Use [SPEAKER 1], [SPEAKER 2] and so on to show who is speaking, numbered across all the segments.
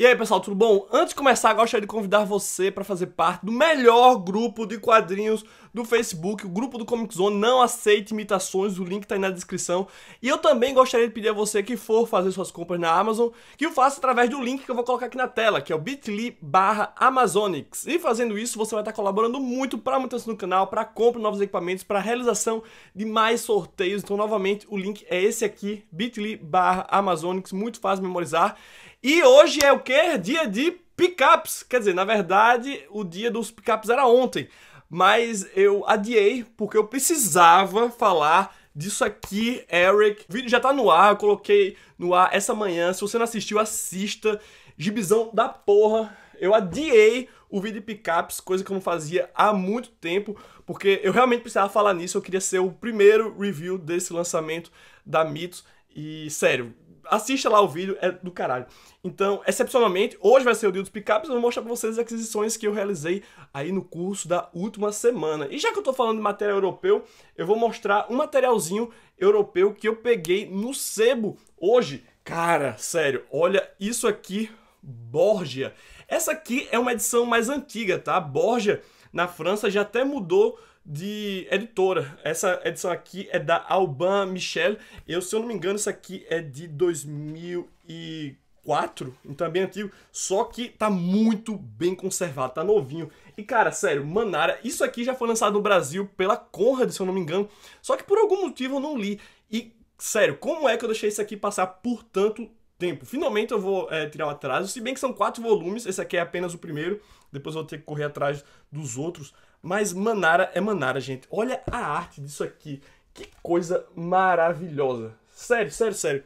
[SPEAKER 1] E aí, pessoal, tudo bom? Antes de começar, gostaria de convidar você para fazer parte do melhor grupo de quadrinhos do Facebook, o grupo do Comic Zone. Não aceite imitações, o link está aí na descrição. E eu também gostaria de pedir a você que for fazer suas compras na Amazon, que o faça através do link que eu vou colocar aqui na tela, que é o bit.ly barra Amazonics. E fazendo isso, você vai estar tá colaborando muito para a manutenção do canal, para a compra de novos equipamentos, para a realização de mais sorteios. Então, novamente, o link é esse aqui, bit.ly barra Amazonics, muito fácil de memorizar. E hoje é o quê? Dia de pickups? Quer dizer, na verdade, o dia dos pickups era ontem. Mas eu adiei porque eu precisava falar disso aqui, Eric. O vídeo já tá no ar, eu coloquei no ar essa manhã. Se você não assistiu, assista. Gibizão da porra. Eu adiei o vídeo de picapes, coisa que eu não fazia há muito tempo, porque eu realmente precisava falar nisso. Eu queria ser o primeiro review desse lançamento da Mitos. E sério, assista lá o vídeo, é do caralho. Então, excepcionalmente, hoje vai ser o dia dos picapes, eu vou mostrar pra vocês as aquisições que eu realizei aí no curso da última semana. E já que eu tô falando de material europeu, eu vou mostrar um materialzinho europeu que eu peguei no sebo hoje. Cara, sério, olha isso aqui, Borgia. Essa aqui é uma edição mais antiga, tá? Borgia, na França, já até mudou de editora. Essa edição aqui é da Alban Michel. Eu, se eu não me engano, isso aqui é de 2004, então é bem antigo, só que tá muito bem conservado, tá novinho. E cara, sério, Manara, isso aqui já foi lançado no Brasil pela Conrad, se eu não me engano, só que por algum motivo eu não li. E sério, como é que eu deixei isso aqui passar por tanto tempo. Finalmente eu vou é, tirar o atraso, se bem que são quatro volumes, esse aqui é apenas o primeiro, depois eu vou ter que correr atrás dos outros. Mas Manara é Manara, gente. Olha a arte disso aqui. Que coisa maravilhosa. Sério, sério, sério.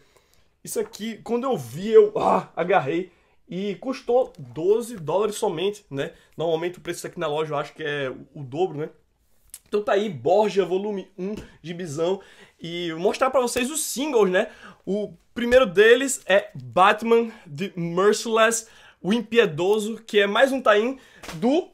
[SPEAKER 1] Isso aqui, quando eu vi, eu ah, agarrei. E custou 12 dólares somente, né? Normalmente o preço aqui na loja eu acho que é o dobro, né? Então tá aí, Borja Volume 1 de Bisão. E vou mostrar para vocês os singles, né? O primeiro deles é Batman The Merciless, o Impiedoso, que é mais um tain do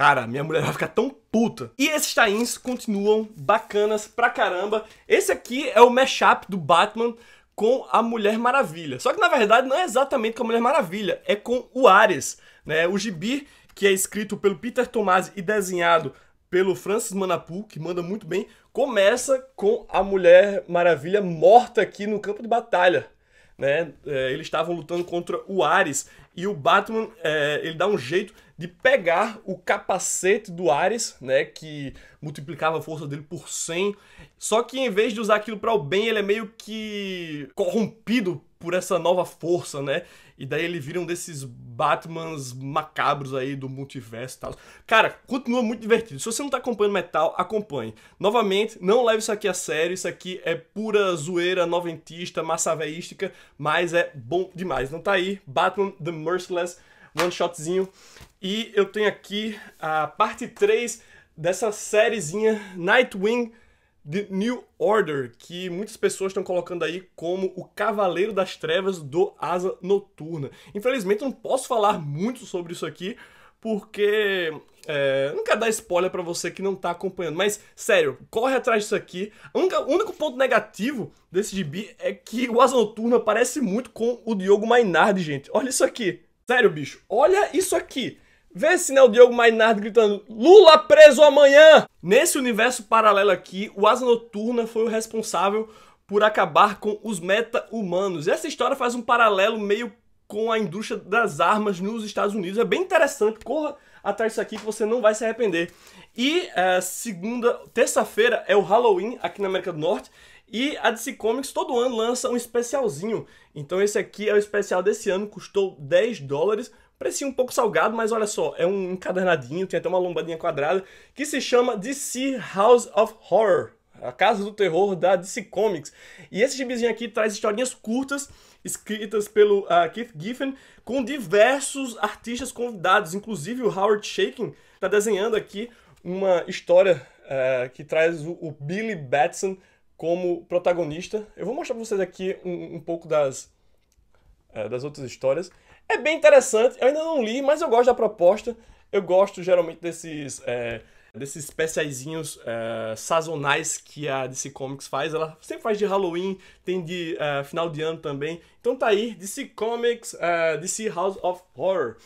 [SPEAKER 1] Cara, minha mulher vai ficar tão puta. E esses tains continuam bacanas pra caramba. Esse aqui é o mashup do Batman com a Mulher Maravilha. Só que na verdade não é exatamente com a Mulher Maravilha, é com o Ares, né? O gibi que é escrito pelo Peter Tomasi e desenhado pelo Francis Manapu, que manda muito bem, começa com a Mulher Maravilha morta aqui no campo de batalha né? É, eles estavam lutando contra o Ares e o Batman é, ele dá um jeito de pegar o capacete do Ares, né, que multiplicava a força dele por 100. Só que em vez de usar aquilo para o bem, ele é meio que corrompido por essa nova força, né? E daí ele vira um desses Batmans macabros aí do multiverso e tal. Cara, continua muito divertido. Se você não tá acompanhando metal, acompanhe. Novamente, não leve isso aqui a sério. Isso aqui é pura zoeira noventista, veística, mas é bom demais. Não tá aí. Batman The Merciless, one shotzinho. E eu tenho aqui a parte 3 dessa sériezinha Nightwing The New Order, que muitas pessoas estão colocando aí como o Cavaleiro das Trevas do Asa Noturna. Infelizmente, eu não posso falar muito sobre isso aqui, porque é, não quero dar spoiler para você que não tá acompanhando, mas sério, corre atrás disso aqui. O único, único ponto negativo desse gibi é que o Asa Noturna parece muito com o Diogo Mainardi, gente. Olha isso aqui. Sério, bicho, olha isso aqui. Vê se não é o Diogo Mainardo gritando Lula preso amanhã! Nesse universo paralelo aqui, o Asa Noturna foi o responsável por acabar com os meta-humanos. Essa história faz um paralelo meio com a indústria das armas nos Estados Unidos. É bem interessante, corra atrás disso aqui que você não vai se arrepender. E é, segunda, terça-feira é o Halloween aqui na América do Norte e a DC Comics todo ano lança um especialzinho. Então esse aqui é o especial desse ano, custou 10 dólares. Parecia um pouco salgado, mas olha só, é um encadernadinho, tem até uma lombadinha quadrada, que se chama DC House of Horror, a Casa do Terror da DC Comics. E esse gibizinho aqui traz historinhas curtas, escritas pelo uh, Keith Giffen, com diversos artistas convidados, inclusive o Howard Shaking está desenhando aqui uma história uh, que traz o, o, Billy Batson como protagonista. Eu vou mostrar para vocês aqui um, um pouco das, uh, das outras histórias. É bem interessante, eu ainda não li, mas eu gosto da proposta. Eu gosto geralmente desses. É, desses especiaizinhos é, sazonais que a DC Comics faz. Ela sempre faz de Halloween, tem de é, final de ano também. Então tá aí, DC Comics, é, DC House of Horror.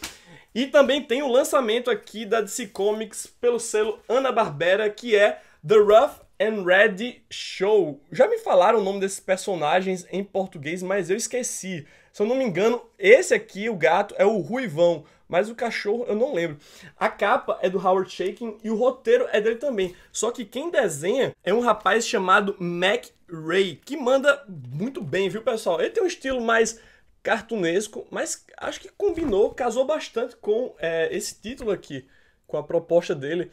[SPEAKER 1] E também tem o lançamento aqui da DC Comics pelo selo Ana barbera que é The Rough and Ready Show. Já me falaram o nome desses personagens em português, mas eu esqueci. Se eu não me engano, esse aqui, o gato, é o Ruivão, mas o cachorro eu não lembro. A capa é do Howard Shaking e o roteiro é dele também. Só que quem desenha é um rapaz chamado Mac Ray, que manda muito bem, viu, pessoal? Ele tem um estilo mais cartunesco, mas acho que combinou, casou bastante com é, esse título aqui, com a proposta dele.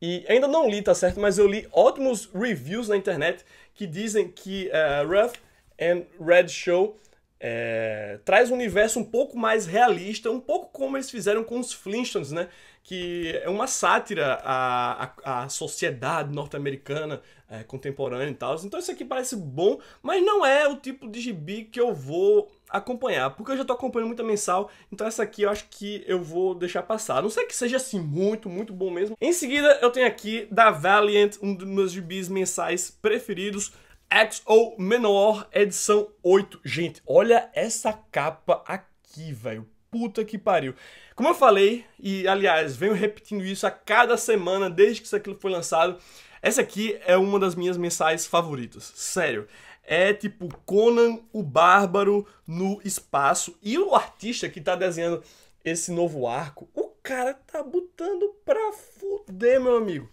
[SPEAKER 1] E ainda não li, tá certo? Mas eu li ótimos reviews na internet que dizem que uh, é, Rough and Red Show é, traz um universo um pouco mais realista, um pouco como eles fizeram com os Flintstones, né? Que é uma sátira à, à, à sociedade norte-americana é, contemporânea e tal. Então isso aqui parece bom, mas não é o tipo de gibi que eu vou acompanhar, porque eu já tô acompanhando muita mensal, então essa aqui eu acho que eu vou deixar passar. não sei que seja assim muito, muito bom mesmo. Em seguida eu tenho aqui da Valiant, um dos meus gibis mensais preferidos, XO Menor, edição 8. Gente, olha essa capa aqui, velho. Puta que pariu. Como eu falei, e aliás, venho repetindo isso a cada semana desde que isso aqui foi lançado, essa aqui é uma das minhas mensais favoritas. Sério. É tipo Conan o Bárbaro no espaço. E o artista que tá desenhando esse novo arco, o cara tá botando pra fuder, meu amigo.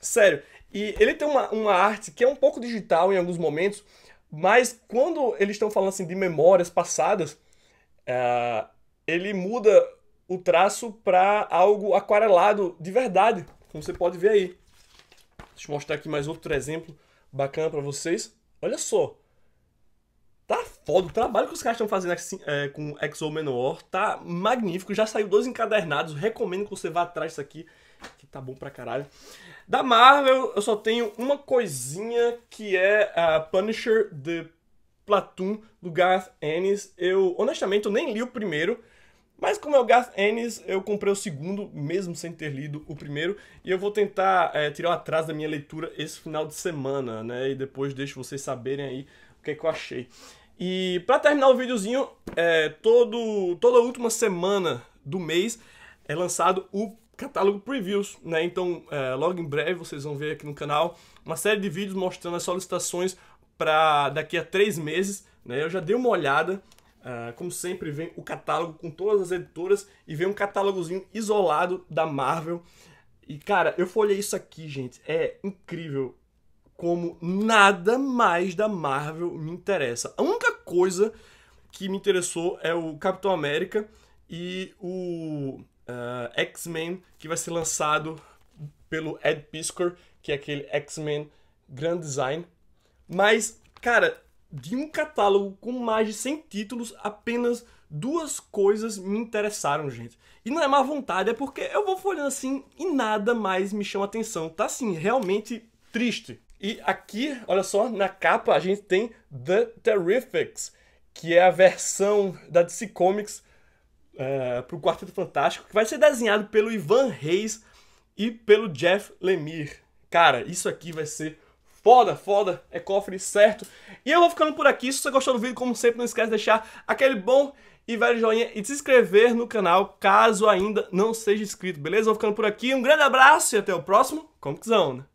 [SPEAKER 1] Sério. E ele tem uma, uma arte que é um pouco digital em alguns momentos, mas quando eles estão falando assim de memórias passadas, é, ele muda o traço para algo aquarelado de verdade, como você pode ver aí. Deixa eu mostrar aqui mais outro exemplo bacana para vocês. Olha só. Tá foda. O trabalho que os caras estão fazendo assim, é, com Exo Menor tá magnífico. Já saiu dois encadernados. Recomendo que você vá atrás disso aqui que tá bom pra caralho. Da Marvel, eu só tenho uma coisinha que é a Punisher de Platoon do Garth Ennis. Eu, honestamente, eu nem li o primeiro. Mas como é o Garth Ennis, eu comprei o segundo, mesmo sem ter lido o primeiro, e eu vou tentar é, tirar o atraso da minha leitura esse final de semana, né? E depois deixo vocês saberem aí o que, é que eu achei. E para terminar o videozinho, é, todo, toda última semana do mês é lançado o catálogo previews, né? Então, é, logo em breve vocês vão ver aqui no canal uma série de vídeos mostrando as solicitações para daqui a três meses. Né? Eu já dei uma olhada, uh, como sempre vem o catálogo com todas as editoras e vem um catálogozinho isolado da Marvel. E cara, eu folhei isso aqui, gente, é incrível como nada mais da Marvel me interessa. A única coisa que me interessou é o Capitão América e o X-Men, que vai ser lançado pelo Ed Piscor, que é aquele X-Men Grand Design. Mas, cara, de um catálogo com mais de 100 títulos, apenas duas coisas me interessaram, gente. E não é má vontade, é porque eu vou folhando assim e nada mais me chama atenção. Tá assim, realmente triste. E aqui, olha só, na capa a gente tem The Terrifics, que é a versão da DC Comics é, pro para o Quarteto Fantástico, que vai ser desenhado pelo Ivan Reis e pelo Jeff Lemire. Cara, isso aqui vai ser foda, foda, é cofre certo. E eu vou ficando por aqui. Se você gostou do vídeo, como sempre, não esquece de deixar aquele bom e velho joinha e se inscrever no canal caso ainda não seja inscrito, beleza? vou ficando por aqui. Um grande abraço e até o próximo Comic Zone.